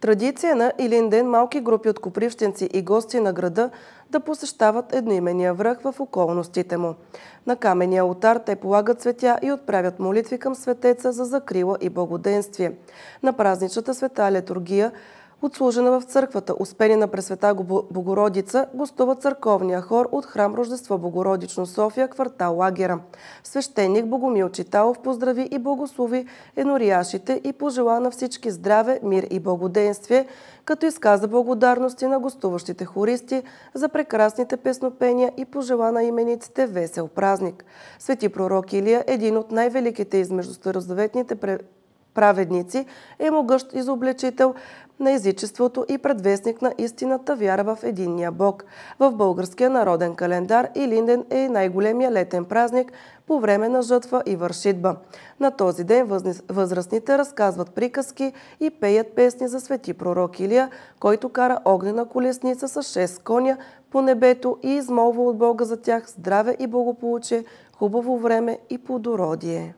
Традиция на Илин ден малки групи от копривщинци и гости на града да посещават едноимения връх в околностите му. На каменния алтар те полагат цветя и отправят молитви към светеца за закрила и благоденствие. На празничната света литургия Отслужена в църквата Успение на Пресвета Богородица гостува църковния хор от храм Рождество Богородично София, квартал Лагера. Свещеник Богомил Читалов поздрави и благослови енориашите и пожела на всички здраве, мир и благоденствие, като изказа благодарности на гостуващите хористи за прекрасните песнопения и пожела на имениците весел празник. Свети пророк Илия, един от най-великите измежду старозаветните праведници, е могъщ изобличител на езичеството и предвестник на истината вяра в единния Бог. В българския народен календар Илинден е най-големия летен празник по време на жътва и вършитба. На този ден възрастните разказват приказки и пеят песни за свети пророк Илия, който кара огнена колесница с 6 коня по небето и измолва от Бога за тях здраве и благополучие, хубаво време и плодородие.